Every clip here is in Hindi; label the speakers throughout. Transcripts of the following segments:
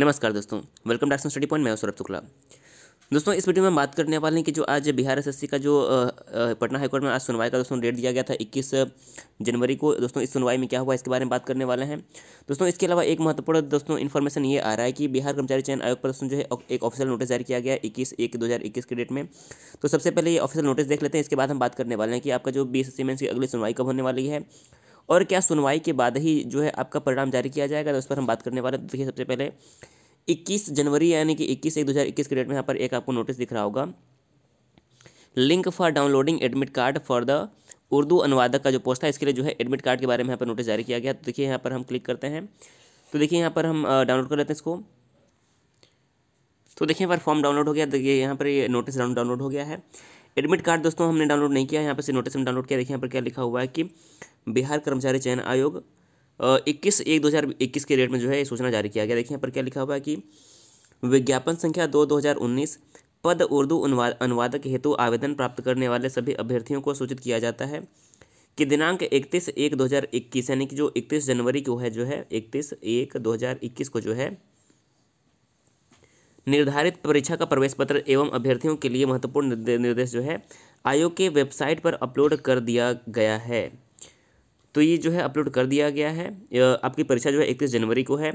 Speaker 1: नमस्कार दोस्तों वेलकम डाक्सन स्टडी पॉइंट मैं सौरभ शुक्ला दोस्तों इस वीडियो में हम बात करने वाले हैं कि जो आज बिहार एस का जो पटना हाईकोर्ट में आज सुनवाई का दोस्तों डेट दिया गया था 21 जनवरी को दोस्तों इस सुनवाई में क्या हुआ इसके बारे में बात करने वाले हैं दोस्तों इसके अलावा एक महत्वपूर्ण दोस्तों इन्फॉर्मेशन ये आ रहा है कि बिहार कर्मचारी चयन आयोग पर दोस्तों जो है एक ऑफिशियल नोटिस जारी किया गया इक्कीस एक दो के डेट में तो सबसे पहले ये ऑफिशियल नोटिस देख लेते हैं इसके बाद हम बात करने वाले हैं कि आपका जो बी एस की अगली सुनवाई कब होने वाली है और क्या सुनवाई के बाद ही जो है आपका परिणाम जारी किया जाएगा तो उस पर हम बात करने वाले तो देखिए सबसे पहले 21 जनवरी यानी कि 21 एक दो हज़ार इक्कीस के डेट में यहाँ पर एक आपको नोटिस दिख रहा होगा link for downloading admit card for the Urdu अनुवादक का जो पोस्ट था इसके लिए जो है एडमिट कार्ड के बारे में यहाँ पर नोटिस जारी किया गया तो देखिए यहाँ पर हम क्लिक करते हैं तो देखिए यहाँ पर हम डाउनलोड कर लेते हैं इसको तो देखिए यहाँ पर फॉर्म डाउनलोड हो गया देखिए यहाँ पर ये यह नोटिस डाउनलोड हो गया है एडमिट कार्ड दोस्तों हमने डाउनलोड नहीं किया यहाँ पर से नोटिस हम डाउनलोड किया देखिए यहाँ पर क्या लिखा हुआ है कि बिहार कर्मचारी चयन आयोग इक्कीस एक दो हज़ार इक्कीस के रेट में जो है ये सूचना जारी किया गया देखिए यहाँ पर क्या लिखा हुआ है कि विज्ञापन संख्या दो दो हज़ार उन्नीस पद उर्दू अनुवादक हेतु आवेदन प्राप्त करने वाले सभी अभ्यर्थियों को सूचित किया जाता है कि दिनांक इकतीस एक दो हज़ार इक्कीस यानी कि जो इकतीस जनवरी को है जो है इकतीस एक दो हज़ार इक्कीस को जो है निर्धारित परीक्षा का प्रवेश पत्र एवं अभ्यर्थियों के लिए महत्वपूर्ण निर्देश जो है आयोग के वेबसाइट पर अपलोड कर दिया गया है तो ये जो है अपलोड कर दिया गया है आपकी परीक्षा जो है इकतीस जनवरी को है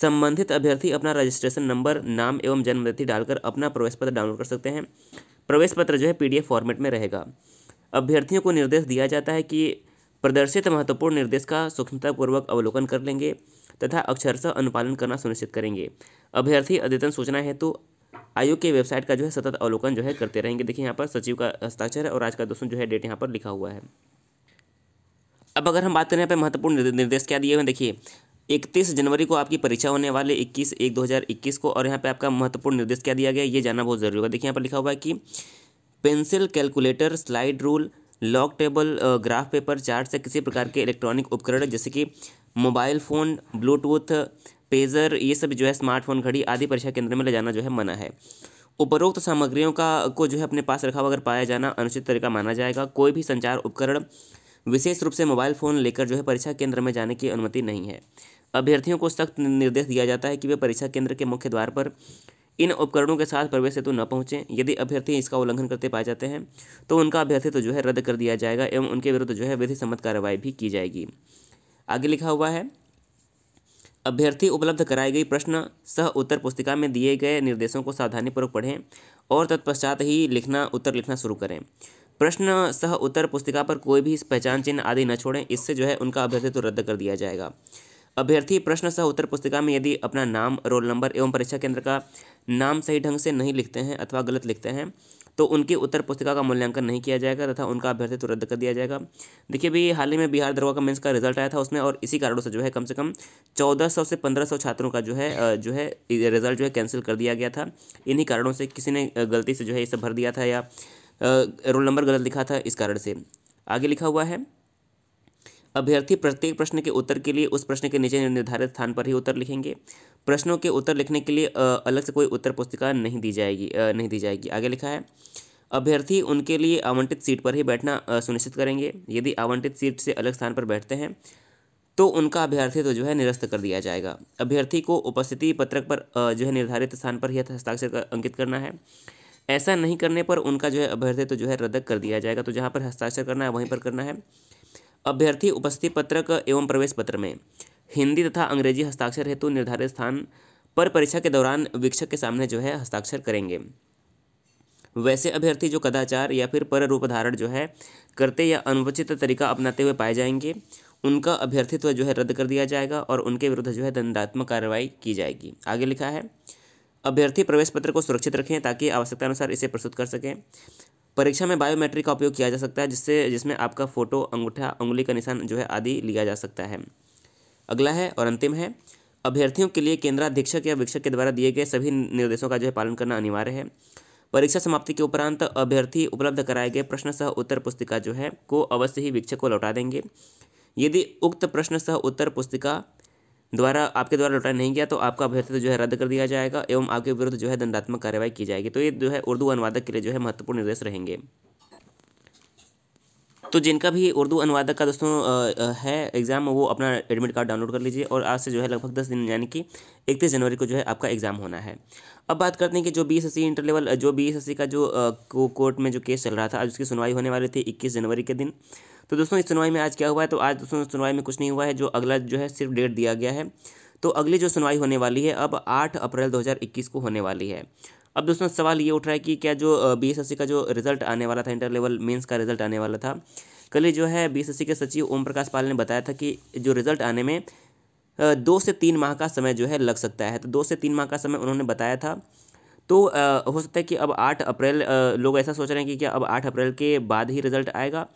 Speaker 1: संबंधित अभ्यर्थी अपना रजिस्ट्रेशन नंबर नाम एवं जन्मतिथि डालकर अपना प्रवेश पत्र डाउनलोड कर सकते हैं प्रवेश पत्र जो है पीडीएफ फॉर्मेट में रहेगा अभ्यर्थियों को निर्देश दिया जाता है कि प्रदर्शित महत्वपूर्ण निर्देश का सूक्ष्मतापूर्वक अवलोकन कर लेंगे तथा अक्षरशः अनुपालन करना सुनिश्चित करेंगे अभ्यर्थी अद्यतन सूचना हेतु आयोग के वेबसाइट का जो है सतत अवलोकन जो है करते रहेंगे देखिए यहाँ पर सचिव का हस्ताक्षर है और आज का दोस्तों जो है डेट यहाँ पर लिखा हुआ है अब अगर हम बात करें यहाँ पे महत्वपूर्ण निर्देश क्या दिए हुए देखिए इकतीस जनवरी को आपकी परीक्षा होने वाले इक्कीस एक दो हज़ार इक्कीस को और यहाँ पे आपका महत्वपूर्ण निर्देश क्या दिया गया ये जानना बहुत ज़रूरी होगा देखिए यहाँ पर लिखा हुआ है कि pencil calculator slide rule log table graph paper chart से किसी प्रकार के इलेक्ट्रॉनिक उपकरण जैसे कि मोबाइल फ़ोन ब्लूटूथ पेजर ये सब जो है स्मार्टफोन घड़ी आदि परीक्षा केंद्र में ले जाना जो है मना है उपरोक्त सामग्रियों का को जो है अपने पास रखा हुआ अगर पाया जाना अनुचित तरीका माना जाएगा कोई भी संचार उपकरण विशेष रूप से मोबाइल फ़ोन लेकर जो है परीक्षा केंद्र में जाने की अनुमति नहीं है अभ्यर्थियों को सख्त निर्देश दिया जाता है कि वे परीक्षा केंद्र के मुख्य द्वार पर इन उपकरणों के साथ प्रवेश हेतु न पहुँचें यदि अभ्यर्थी इसका उल्लंघन करते पाए जाते हैं तो उनका अभ्यर्थित्व तो जो है रद्द कर दिया जाएगा एवं उनके विरुद्ध जो है विधि सम्मत कार्रवाई भी की जाएगी आगे लिखा हुआ है अभ्यर्थी उपलब्ध कराई गई प्रश्न सह उत्तर पुस्तिका में दिए गए निर्देशों को सावधानीपूर्वक पढ़ें और तत्पश्चात ही लिखना उत्तर लिखना शुरू करें प्रश्न सह उत्तर पुस्तिका पर कोई भी पहचान चिन्ह आदि न छोड़ें इससे जो है उनका अभ्यर्थित्व तो रद्द कर दिया जाएगा अभ्यर्थी प्रश्न सह उत्तर पुस्तिका में यदि अपना नाम रोल नंबर एवं परीक्षा केंद्र का नाम सही ढंग से नहीं लिखते हैं अथवा गलत लिखते हैं तो उनकी उत्तर पुस्तिका का मूल्यांकन नहीं किया जाएगा तथा उनका अभ्यर्थित्व तो रद्द कर दिया जाएगा देखिए भी हाल ही में बिहार दरोगा का मेंस का रिजल्ट आया था उसमें और इसी कारणों से जो है कम से कम सौ से सौ छात्रों का जो है जो है रिजल्ट जो है कैंसिल कर दिया गया था इन्हीं कारणों से किसी ने गलती से जो है इसे भर दिया था या रोल नंबर गलत लिखा था इस कारण से आगे लिखा हुआ है अभ्यर्थी प्रत्येक प्रश्न के उत्तर के लिए उस प्रश्न के नीचे निर्धारित स्थान पर ही उत्तर लिखेंगे प्रश्नों के उत्तर लिखने के लिए अलग से कोई उत्तर पुस्तिका नहीं दी जाएगी नहीं दी जाएगी आगे लिखा है अभ्यर्थी उनके लिए आवंटित सीट पर ही बैठना सुनिश्चित करेंगे यदि आवंटित सीट से अलग स्थान पर बैठते हैं तो उनका अभ्यर्थी तो जो है निरस्त कर दिया जाएगा अभ्यर्थी को उपस्थिति पत्रक पर जो है निर्धारित स्थान पर ही हस्ताक्षर अंकित करना है ऐसा नहीं करने पर उनका जो है अभ्यर्थी तो जो है रद्द कर दिया जाएगा तो जहाँ पर हस्ताक्षर करना है वहीं पर करना है अभ्यर्थी उपस्थिति पत्रक एवं प्रवेश पत्र में हिंदी तथा अंग्रेजी हस्ताक्षर हेतु निर्धारित स्थान पर परीक्षा के दौरान वीक्षक के सामने जो है हस्ताक्षर करेंगे वैसे अभ्यर्थी जो कदाचार या फिर पर रूप धारण जो है करते या अनुचित तरीका अपनाते हुए पाए जाएंगे उनका अभ्यर्थित्व जो है रद्द कर दिया जाएगा और उनके विरुद्ध जो है दंडात्मक कार्रवाई की जाएगी आगे लिखा है अभ्यर्थी प्रवेश पत्र को सुरक्षित रखें ताकि आवश्यकतानुसार इसे प्रस्तुत कर सकें परीक्षा में बायोमेट्रिक का उपयोग किया जा सकता है जिससे जिसमें आपका फ़ोटो अंगूठा उंगली का निशान जो है आदि लिया जा सकता है अगला है और अंतिम है अभ्यर्थियों के लिए केंद्राधीक्षक या वीक्षक के द्वारा दिए गए सभी निर्देशों का जो है पालन करना अनिवार्य है परीक्षा समाप्ति के उपरांत अभ्यर्थी उपलब्ध कराए गए प्रश्न सह उत्तर पुस्तिका जो है को अवश्य ही वीक्षक को लौटा देंगे यदि उक्त प्रश्न सह उत्तर पुस्तिका द्वारा आपके द्वारा लौटा नहीं गया तो आपका अभ्यर्थी तो जो है रद्द कर दिया जाएगा एवं आपके विरुद्ध जो है दंडात्मक कार्रवाई की जाएगी तो ये जो है उर्दू अनुवादक के लिए जो है महत्वपूर्ण निर्देश रहेंगे तो जिनका भी उर्दू अनुवादक का दोस्तों है एग्ज़ाम वो अपना एडमिट कार्ड डाउनलोड कर लीजिए और आज से जो है लगभग दस दिन यानी कि इकतीस जनवरी को जो है आपका एग्ज़ाम होना है अब बात करते हैं कि जो B S C inter level जो बी एस सी का जो कोर्ट में जो केस चल रहा था आज उसकी सुनवाई होने वाली थी इक्कीस जनवरी के दिन तो दोस्तों इस सुनवाई में आज क्या हुआ है तो आज दोस्तों सुनवाई में कुछ नहीं हुआ है जो अगला जो है सिर्फ डेट दिया गया है तो अगली जो सुनवाई होने वाली है अब आठ अप्रैल दो को होने वाली है अब दोस्तों सवाल ये उठ रहा है कि क्या जो बी का जो रिजल्ट आने वाला था इंटर लेवल मीन्स का रिजल्ट आने वाला था कल ही जो है बी के सचिव ओम प्रकाश पाल ने बताया था कि जो रिजल्ट आने में दो से तीन माह का समय जो है लग सकता है तो दो से तीन माह का समय उन्होंने बताया था तो हो सकता है कि अब आठ अप्रैल लोग ऐसा सोच रहे हैं कि क्या अब आठ अप्रैल के बाद ही रिजल्ट आएगा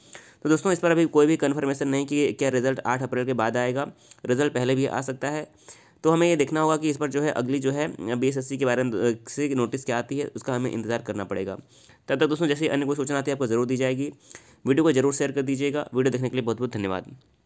Speaker 1: तो दोस्तों इस पर अभी कोई भी कन्फर्मेशन नहीं कि क्या रिजल्ट आठ अप्रैल के बाद आएगा रिजल्ट पहले भी आ सकता है तो हमें ये देखना होगा कि इस पर जो है अगली जो है बी एस एस सी के बारे में से नोटिस क्या आती है उसका हमें इंतजार करना पड़ेगा तब तक दोस्तों जैसे अन्य कोई सूचना आती है आपको जरूर दी जाएगी वीडियो को जरूर शेयर कर दीजिएगा वीडियो देखने के लिए बहुत बहुत धन्यवाद